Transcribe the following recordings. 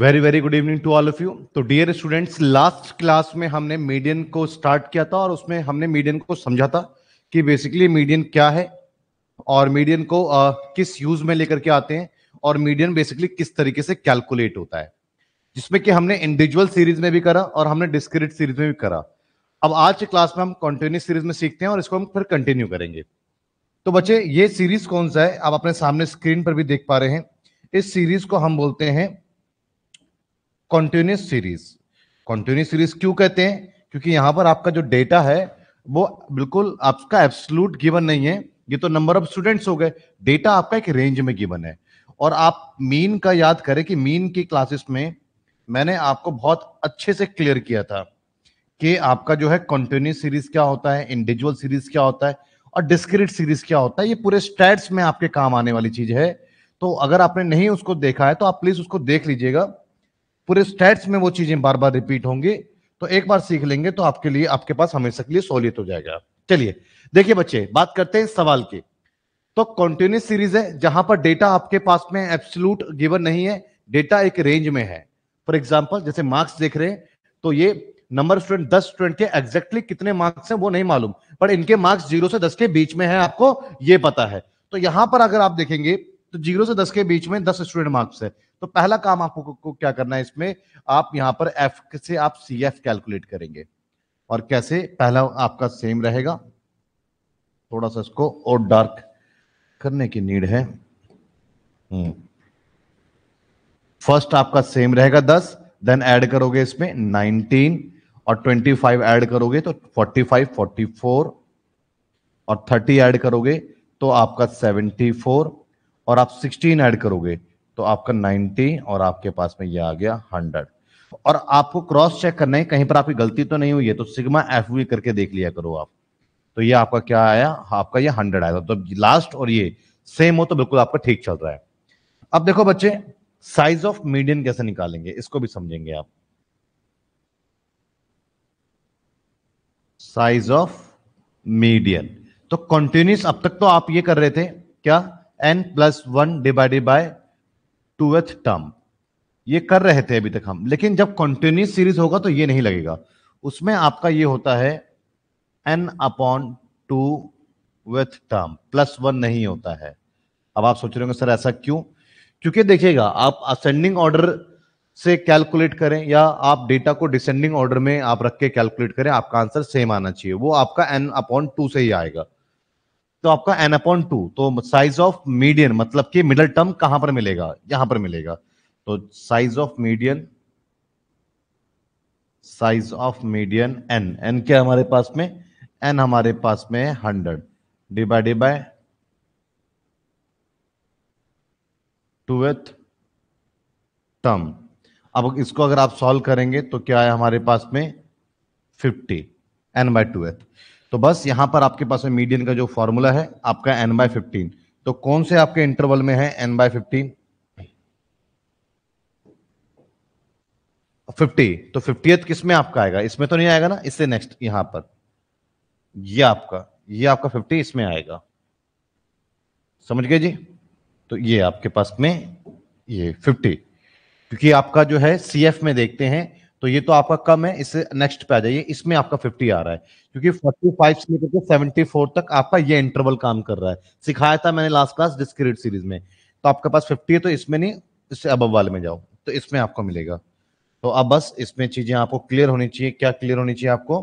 Very very good evening to all of you तो dear students last class में हमने median को start किया था और उसमें हमने मीडियन को समझा था कि बेसिकली मीडियन क्या है और मीडियन को आ, किस यूज में लेकर के आते हैं और मीडियन बेसिकली किस तरीके से कैलकुलेट होता है जिसमें कि हमने इंडिविजुअल सीरीज में भी करा और हमने डिस्क्रिट सीरीज में भी करा अब आज की क्लास में हम कंटिन्यूस सीरीज में सीखते हैं और इसको हम फिर कंटिन्यू करेंगे तो बच्चे ये सीरीज कौन सा है आप अपने सामने स्क्रीन पर भी देख पा रहे हैं इस सीरीज को हम बोलते हैं कॉन्टिन्यूस सीरीज कॉन्टिन्यूस सीरीज क्यों कहते हैं क्योंकि यहाँ पर आपका जो डेटा है वो बिल्कुल आपका एब्सलूट गिवन नहीं है ये तो नंबर ऑफ स्टूडेंट्स हो गए डेटा आपका एक रेंज में गिवन है और आप मीन का याद करें कि मीन की क्लासेस में मैंने आपको बहुत अच्छे से क्लियर किया था कि आपका जो है कंटिन्यूस सीरीज क्या होता है इंडिविजुअल सीरीज क्या होता है और डिस्क्रिट सीरीज क्या होता है ये पूरे स्टैट्स में आपके काम आने वाली चीज है तो अगर आपने नहीं उसको देखा है तो आप प्लीज उसको देख लीजिएगा पूरे स्टेट्स में वो चीजें बार बार रिपीट होंगे तो एक बार सीख लेंगे तो आपके लिए आपके पास हमेशा के लिए सहूलियत हो जाएगा चलिए देखिए बच्चे बात करते हैं सवाल की तो कॉन्टिन्यूस सीरीज है जहां पर डेटा आपके पास में एब्सोल्यूट गिवन नहीं है डेटा एक रेंज में है फॉर एग्जाम्पल जैसे मार्क्स देख रहे हैं तो ये नंबर स्टूडेंट दस स्टूडेंट के एग्जैक्टली कितने मार्क्स हैं वो नहीं मालूम पर इनके मार्क्स जीरो से दस के बीच में है आपको ये पता है तो यहां पर अगर आप देखेंगे तो जीरो से दस के बीच में दस स्टूडेंट मार्क्स है तो पहला काम आपको को, को क्या करना है इसमें आप यहाँ पर एफ से आप सी एफ कैलकुलेट करेंगे और कैसे पहला आपका सेम रहेगा थोड़ा सा इसको और डार्क करने की नीड है फर्स्ट हम्म। आपका सेम रहेगा दस देन ऐड करोगे इसमें नाइनटीन और ट्वेंटी फाइव एड करोगे तो फोर्टी फाइव फोर्टी फोर और थर्टी ऐड करोगे तो आपका सेवेंटी फोर और आप 16 ऐड करोगे तो आपका 90 और आपके पास में ये आ गया 100 और आपको क्रॉस चेक करना है कहीं पर आपकी गलती तो नहीं हुई है तो सिग्मा एफ वी करके देख लिया करो आप तो ये आपका क्या आया आपका ये हंड्रेड आया तो लास्ट और ये सेम हो तो बिल्कुल आपका ठीक चल रहा है अब देखो बच्चे साइज ऑफ मीडियन कैसे निकालेंगे इसको भी समझेंगे आप साइज ऑफ मीडियन तो कंटिन्यूस अब तक तो आप ये कर रहे थे क्या N plus one divided by th term ये कर रहे थे अभी तक हम लेकिन जब कंटिन्यूस सीरीज होगा तो ये नहीं लगेगा उसमें आपका ये होता है N upon two with term plus one नहीं होता है अब आप सोच रहे होंगे सर ऐसा क्यों क्योंकि देखिएगा आप असेंडिंग ऑर्डर से कैलकुलेट करें या आप डेटा को डिसेंडिंग ऑर्डर में आप रख के कैलकुलेट करें आपका आंसर सेम आना चाहिए वो आपका एन अपॉन टू से ही आएगा तो आपका एन अपॉन टू तो साइज ऑफ मीडियन मतलब कि मिडल टर्म कहां पर मिलेगा यहां पर मिलेगा तो size of median size of median N N क्या हमारे पास में एन हमारे पास में hundred divided by tooth term अब इसको अगर आप सॉल्व करेंगे तो क्या है हमारे पास में फिफ्टी एन बाय टूथ तो बस यहां पर आपके पास मीडियन का जो फॉर्मूला है आपका एन बाय फिफ्टीन तो कौन से आपके इंटरवल में है एन बाय फिफ्टीन फिफ्टी तो फिफ्टी किस में आपका आएगा इसमें तो नहीं आएगा ना इससे नेक्स्ट यहां पर ये आपका ये आपका फिफ्टी इसमें आएगा समझ गए जी तो ये आपके पास में ये फिफ्टी क्योंकि आपका जो है सीएफ में देखते हैं तो ये तो आपका कम है इससे नेक्स्ट पे आ जाइए इसमें आपका 50 आ रहा है क्योंकि 45 से लेकर सेवेंटी फोर तक आपका ये इंटरवल काम कर रहा है सिखाया था मैंने लास्ट क्लास डिस्क्रीट सीरीज में तो आपके पास 50 है तो इसमें नहीं इससे अब वाले में जाओ तो इसमें आपको मिलेगा तो अब बस इसमें चीजें आपको क्लियर होनी चाहिए क्या क्लियर होनी चाहिए आपको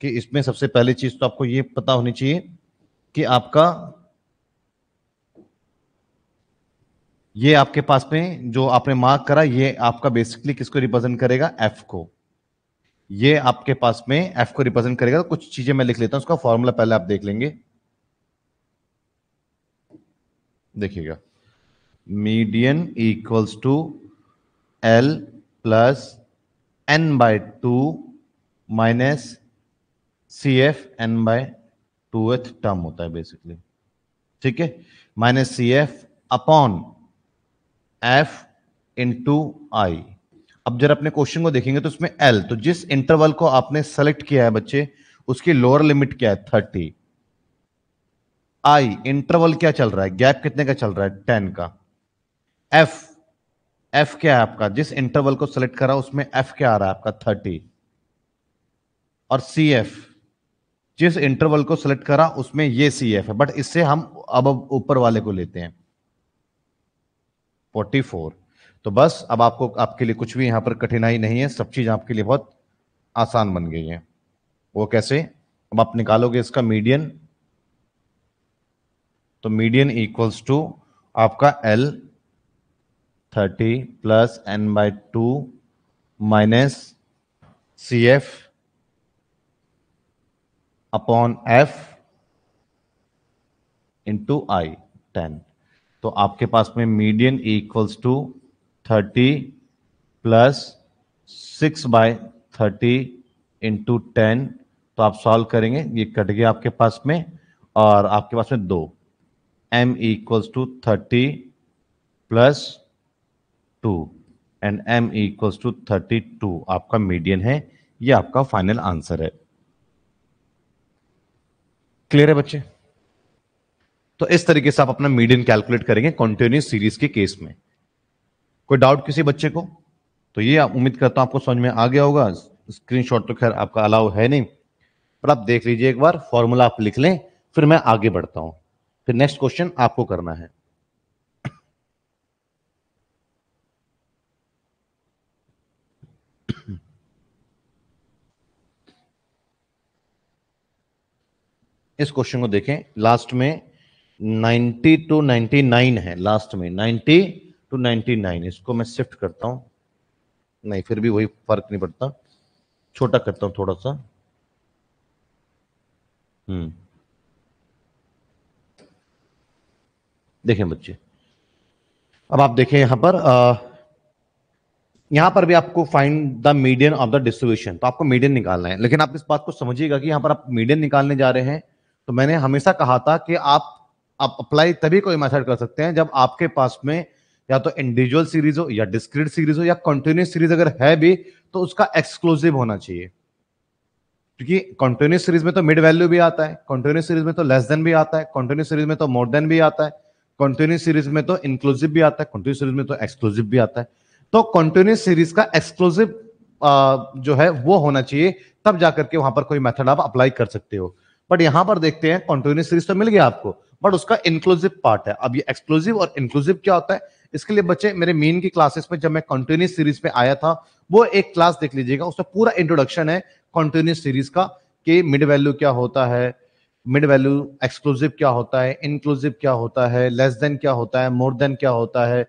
कि इसमें सबसे पहली चीज तो आपको ये पता होनी चाहिए कि आपका ये आपके पास में जो आपने मार्क करा ये आपका बेसिकली किसको रिप्रेजेंट करेगा एफ को ये आपके पास में एफ को रिप्रेजेंट करेगा तो कुछ चीजें मैं लिख लेता हूं उसका फॉर्मूला पहले आप देख लेंगे देखिएगा median equals to L plus N by two minus C F N by two th term होता है बेसिकली ठीक है minus C F upon F into I अब जरा अपने क्वेश्चन को देखेंगे तो उसमें एल तो जिस इंटरवल को आपने सेलेक्ट किया है बच्चे उसकी लोअर लिमिट क्या है थर्टी आई इंटरवल क्या चल रहा है गैप कितने का चल रहा है टेन का एफ एफ क्या है आपका जिस इंटरवल को सिलेक्ट करा उसमें एफ क्या आ रहा है आपका थर्टी और सी एफ जिस इंटरवल को सिलेक्ट करा उसमें ये सी एफ है बट इससे हम अब ऊपर वाले को लेते हैं फोर्टी फोर तो बस अब आपको आपके लिए कुछ भी यहां पर कठिनाई नहीं है सब चीज़ आपके लिए बहुत आसान बन गई है वो कैसे अब आप निकालोगे इसका मीडियन तो मीडियन इक्वल्स टू आपका L thirty plus N by two minus C F upon F into I ten तो आपके पास में median equals to thirty plus six by thirty into ten तो आप सॉल्व करेंगे ये कट गया आपके पास में और आपके पास में दो M equals to thirty plus two and M equals to thirty two आपका मीडियन है ये आपका फाइनल आंसर है क्लियर है बच्चे तो इस तरीके से आप अपना मीडियन कैलकुलेट करेंगे कॉन्टिन्यूस सीरीज के केस में कोई डाउट किसी बच्चे को तो ये आप उम्मीद करता हूं आपको समझ में आ गया होगा स्क्रीनशॉट तो खैर आपका अलाउ है नहीं पर आप देख लीजिए एक बार फॉर्मूला आप लिख लें फिर मैं आगे बढ़ता हूं फिर नेक्स्ट क्वेश्चन आपको करना है इस क्वेश्चन को देखें लास्ट में नाइन्टी टू नाइन है लास्ट में नाइन्टी टू नाइन इसको मैं शिफ्ट करता हूँ नहीं फिर भी वही फर्क नहीं पड़ता छोटा करता हूँ थोड़ा सा हम्म देखें बच्चे अब आप देखें यहां पर आ, यहां पर भी आपको find the median of the distribution तो आपको मीडियन निकालना है लेकिन आप इस बात को समझिएगा कि यहां पर आप मीडियन निकालने जा रहे हैं तो मैंने हमेशा कहा था कि आप आप अप्लाई तभी कोई मेथड कर सकते हैं जब आपके पास में या तो इंडिविजुअल सीरीज हो या डिस्क्रीट सीरीज हो या कंटिन्यूस सीरीज अगर है भी तो उसका एक्सक्लूसिव होना चाहिए क्योंकि कंटिन्यूस सीरीज में तो मिड वैल्यू भी आता है कंटिन्यूस सीरीज में तो लेस देन भी आता है कंटिन्यूस सीरीज में तो मोर देन भी आता है कंटिन्यूस सीरीज में तो इंक्लूसिव भी आता है कंटिन्यूस सीरीज में तो एक्सक्लूसिव भी आता है तो कंटिन्यूस सीरीज का एक्सक्लूसिव जो है वो होना चाहिए तब जाकर के वहां पर कोई मेथड आप अप्लाई कर सकते हो बट यहां पर देखते हैं कॉन्टिन्यूस सीरीज तो मिल गया आपको बट उसका इंक्लूसिव पार्ट है अब ये एक्सक्लूसिव और इंक्लूसिव क्या होता है इसके लिए बच्चे मेरे मेन की क्लासेस में जब मैं कॉन्टिन्यूस सीरीज में आया था वो एक क्लास देख लीजिएगा उसमें पूरा इंट्रोडक्शन है कॉन्टिन्यूस सीरीज का कि मिड वैल्यू क्या होता है मिड वैल्यू एक्सक्लूसिव क्या होता है इंक्लूसिव क्या होता है लेस देन क्या होता है मोर देन क्या होता है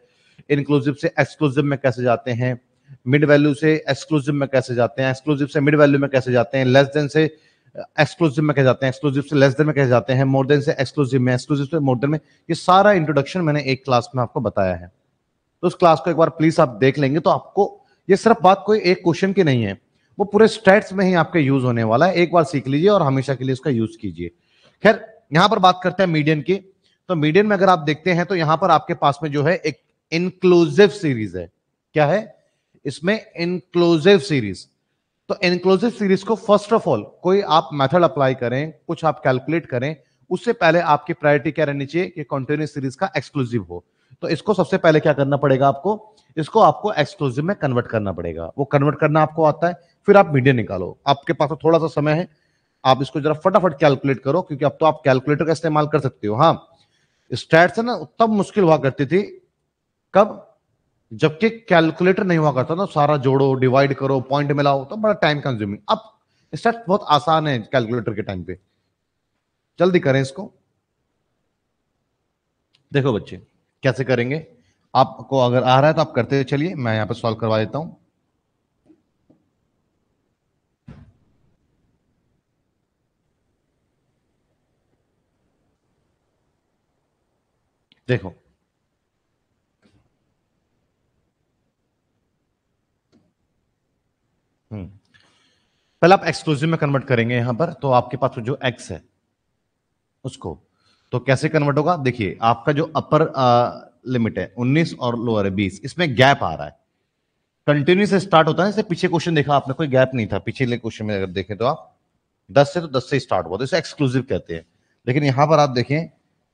इंक्लूसिव से एक्सक्लूसिव में कैसे जाते हैं मिड वैल्यू से एक्सक्लूसिव में कैसे जाते हैं एक्सक्लूसिव से मिड वैल्यू में कैसे जाते हैं लेस देन से एक्सक्लूसिव में कह जाते हैं एक्सक्लूसिव से लेस देन में कह जाते हैं मोर देन से एक्सक्लूसिव में एक्सक्लूसिव से मोर देन में ये सारा इंट्रोडक्शन मैंने एक क्लास में आपको बताया है तो उस क्लास को एक बार प्लीज आप देख लेंगे तो आपको ये सिर्फ बात कोई एक क्वेश्चन की नहीं है वो पूरे स्टेट्स में ही आपके यूज होने वाला है एक बार सीख लीजिए और हमेशा के लिए इसका यूज कीजिए खैर यहाँ पर बात करते हैं मीडियन की तो मीडियन में अगर आप देखते हैं तो यहाँ पर आपके पास में जो है एक इंक्लूसिव सीरीज है क्या है इसमें इंक्लूसिव सीरीज तो एनक्लोजिव सीरीज को फर्स्ट ऑफ ऑल कोई आप मेथड अप्लाई करें कुछ आप कैलकुलेट करें उससे पहले आपकी प्रायोरिटी क्या रहनी चाहिए कि कंटिन्यूस सीरीज का एक्सक्लूसिव हो तो इसको सबसे पहले क्या करना पड़ेगा आपको इसको आपको एक्सक्लूसिव में कन्वर्ट करना पड़ेगा वो कन्वर्ट करना आपको आता है फिर आप मीडियम निकालो आपके पास तो थोड़ा सा समय है आप इसको जरा फटाफट कैलकुलेट करो क्योंकि अब तो आप कैलकुलेटर का इस्तेमाल कर सकते हो हाँ स्टैट्स है ना तब मुश्किल हुआ करती थी कब जबकि कैलकुलेटर नहीं हुआ करता ना सारा जोड़ो डिवाइड करो पॉइंट मिलाओ तो बड़ा टाइम कंज्यूमिंग अब स्टेप बहुत आसान है कैलकुलेटर के टाइम पे जल्दी करें इसको देखो बच्चे कैसे करेंगे आपको अगर आ रहा है तो आप करते चलिए मैं यहां पर सॉल्व करवा देता हूं देखो हम्म। पहले आप एक्सक्लूसिव में कन्वर्ट करेंगे यहां पर तो आपके पास जो एक्स है उसको तो कैसे कन्वर्ट होगा देखिए आपका जो अपर लिमिट है 19 और लोअर है 20 इसमें गैप आ रहा है कंटिन्यू से स्टार्ट होता है जैसे पीछे क्वेश्चन देखा आपने कोई गैप नहीं था पिछले क्वेश्चन में अगर देखें तो आप 10 से तो 10 से स्टार्ट हुआ तो इसे एक्सक्लूसिव कहते हैं लेकिन यहां पर आप देखें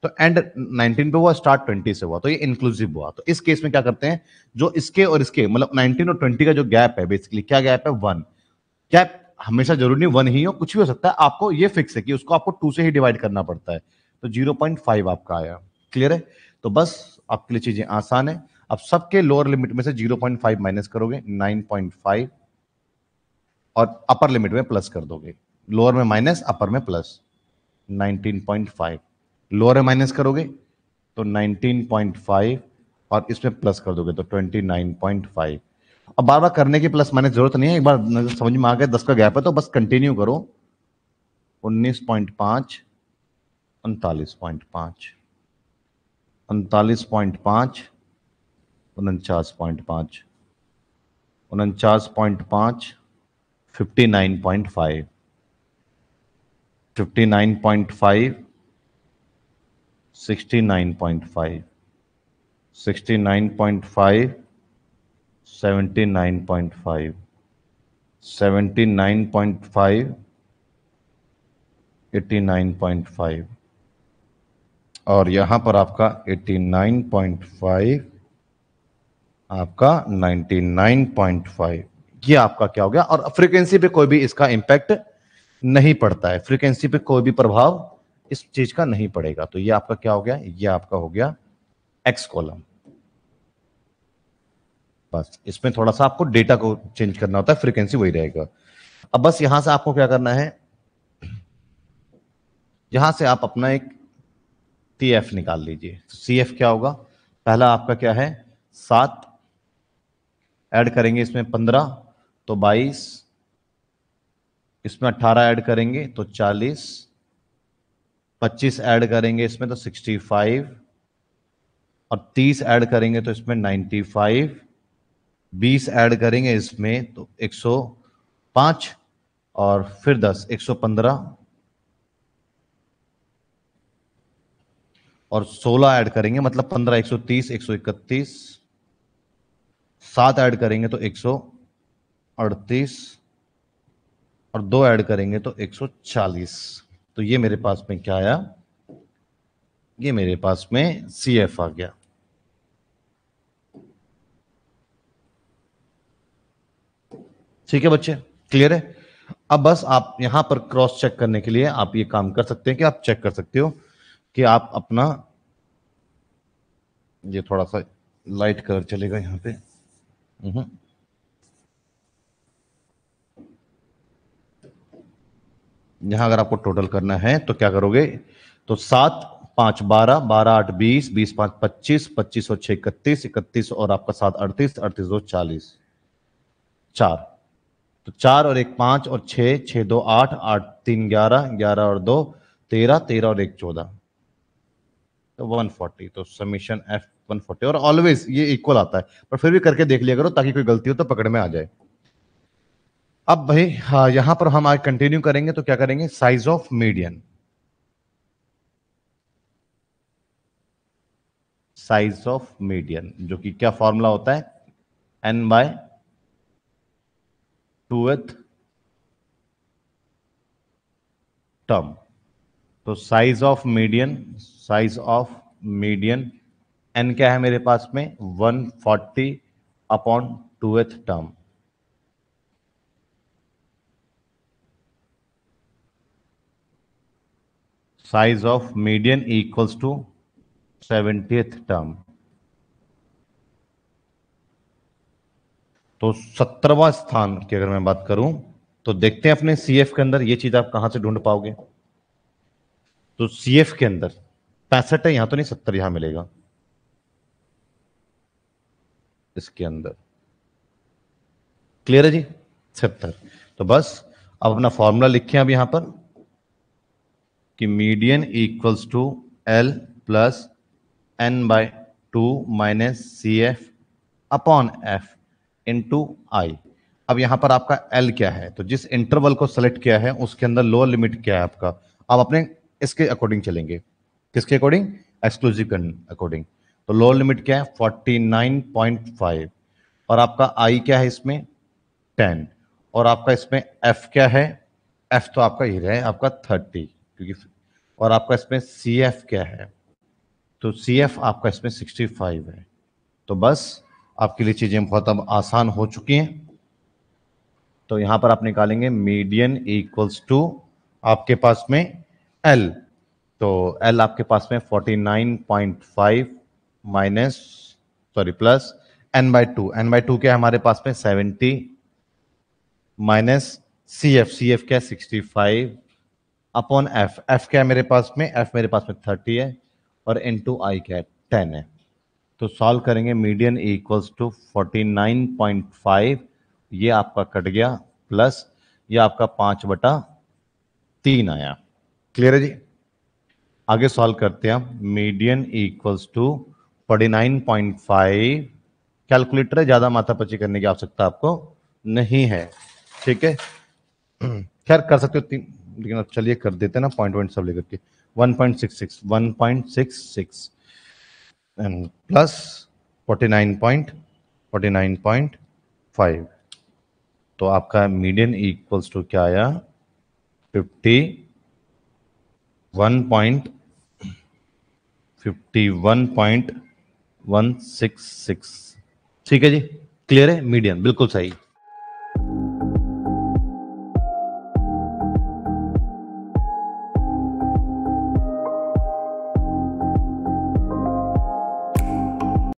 तो एंड 19 पे हुआ स्टार्ट 20 से हुआ तो ये इंक्लूसिव हुआ तो इस केस में क्या करते हैं जो इसके और इसके मतलब 19 और 20 का जो गैप है बेसिकली क्या गैप है वन गैप हमेशा जरूरी नहीं वन ही हो कुछ भी हो सकता है आपको ये फिक्स है कि उसको आपको टू से ही डिवाइड करना पड़ता है तो जीरो आपका आया क्लियर है तो बस आपके लिए चीजें आसान है अब सबके लोअर लिमिट में से जीरो माइनस करोगे नाइन और अपर लिमिट में प्लस कर दोगे लोअर में माइनस अपर में प्लस 19.5 लोअर माइनस करोगे तो 19.5 और इसमें प्लस कर दोगे तो 29.5 अब बार बार करने की प्लस माइनस जरूरत नहीं है एक बार समझ में आ गया दस का गैप है तो बस कंटिन्यू करो 19.5 उनतालीस पॉइंट उनतालीस पॉइंट पांच उनचास पॉइंट पांच उनचास पॉइंट पांच fifty nine point five fifty nine point five और यहाँ पर आपका 89.5 आपका 99.5 ये आपका क्या हो गया और फ्रीक्वेंसी पे कोई भी इसका इंपैक्ट नहीं पड़ता है फ्रीक्वेंसी पे कोई भी प्रभाव इस चीज का नहीं पड़ेगा तो ये आपका क्या हो गया ये आपका हो गया एक्स कॉलम बस इसमें थोड़ा सा आपको डेटा को चेंज करना होता है फ्रीक्वेंसी वही रहेगा अब बस यहां से आपको क्या करना है यहां से आप अपना एक टी एफ निकाल लीजिए तो सी एफ क्या होगा पहला आपका क्या है सात ऐड करेंगे इसमें पंद्रह तो बाईस इसमें अट्ठारह ऐड करेंगे तो चालीस पच्चीस ऐड करेंगे इसमें तो सिक्सटी फाइव और तीस ऐड करेंगे तो इसमें नाइन्टी फाइव बीस ऐड करेंगे इसमें तो एक सौ पांच और फिर दस एक सौ पंद्रह और सोलह ऐड करेंगे मतलब पंद्रह एक सौ तीस एक सौ इकतीस सात ऐड करेंगे तो एक सौ अड़तीस और दो ऐड करेंगे तो एक सौ चालीस तो ये मेरे पास में क्या आया ये मेरे पास में सी एफ आ गया ठीक है बच्चे क्लियर है अब बस आप यहां पर क्रॉस चेक करने के लिए आप ये काम कर सकते हैं कि आप चेक कर सकते हो कि आप अपना ये थोड़ा सा लाइट कलर चलेगा यहां पे हम्म। यहाँ अगर आपको टोटल करना है तो क्या करोगे तो सात पाँच बारह बारह आठ बीस बीस पाँच पच्चीस पच्चीस और छः इकतीस इकतीस और आपका सात अड़तीस अड़तीस दो चालीस चार तो चार और एक पाँच और छः छः दो आठ आठ तीन ग्यारह ग्यारह और दो तेरह तेरह और एक चौदह तो वन फोर्टी तो समीशन एफ वन फोर्टी और ऑलवेज ये इक्वल आता है पर फिर भी करके देख लिया करो ताकि कोई गलती हो तो पकड़ में आ जाए अब भाई हाँ यहां पर हम आज कंटिन्यू करेंगे तो क्या करेंगे size of median size of median जो कि क्या फॉर्मूला होता है एन बाय टूथ टर्म तो size of median size of median N क्या है मेरे पास में 140 अपॉन टूथ term size of median equals to 70th term तो सत्रहवा स्थान की अगर मैं बात करूं तो देखते हैं अपने सीएफ के अंदर ये चीज आप कहां से ढूंढ पाओगे तो सीएफ के अंदर पैंसठ है यहां तो नहीं सत्तर यहां मिलेगा इसके अंदर क्लियर है जी सत्तर तो बस अब अपना फॉर्मूला लिखे अब यहां पर कि median equals to L plus N by two minus C F upon F into I अब यहाँ पर आपका एल क्या है तो जिस इंटरवल को सेलेक्ट किया है उसके अंदर लोअर लिमिट क्या है आपका आप अपने इसके अकॉर्डिंग चलेंगे किसके अकॉर्डिंग एक्सक्लूसिव अकॉर्डिंग तो लोअर लिमिट क्या है फोर्टी नाइन पॉइंट फाइव और आपका आई क्या है इसमें टेन और आपका इसमें एफ क्या है एफ तो आपका ही रहे आपका थर्टी क्योंकि और आपका इसमें सी एफ क्या है तो सी एफ आपका इसमें सिक्सटी फाइव है तो बस आपके लिए चीज़ें बहुत अब आसान हो चुकी हैं तो यहां पर आप निकालेंगे मीडियन इक्वल्स टू आपके पास में एल तो एल आपके पास में forty nine point five minus sorry plus N by two N by two क्या है हमारे पास में seventy minus C F C F क्या sixty five upon F F क्या है मेरे पास में एफ मेरे पास में थर्टी है और इन टू आई क्या है टेन है तो सॉल्व करेंगे median equals to forty nine point five ये आपका कट गया प्लस ये आपका पाँच बटा तीन आया क्लियर है जी आगे सॉल्व करते हैं median equals to forty nine point five calculator है ज़्यादा माथा पची करने की आवश्यकता आपको नहीं है ठीक है खैर कर सकते हो तीन लेकिन अब चलिए कर देते ना पॉइंट वॉइंट सब लेकर के one point six six one point six six and plus forty nine point forty nine point five तो आपका मीडियन इक्वल्स टू क्या आया fifty one point fifty one point one six six ठीक है जी क्लियर है मीडियम बिल्कुल सही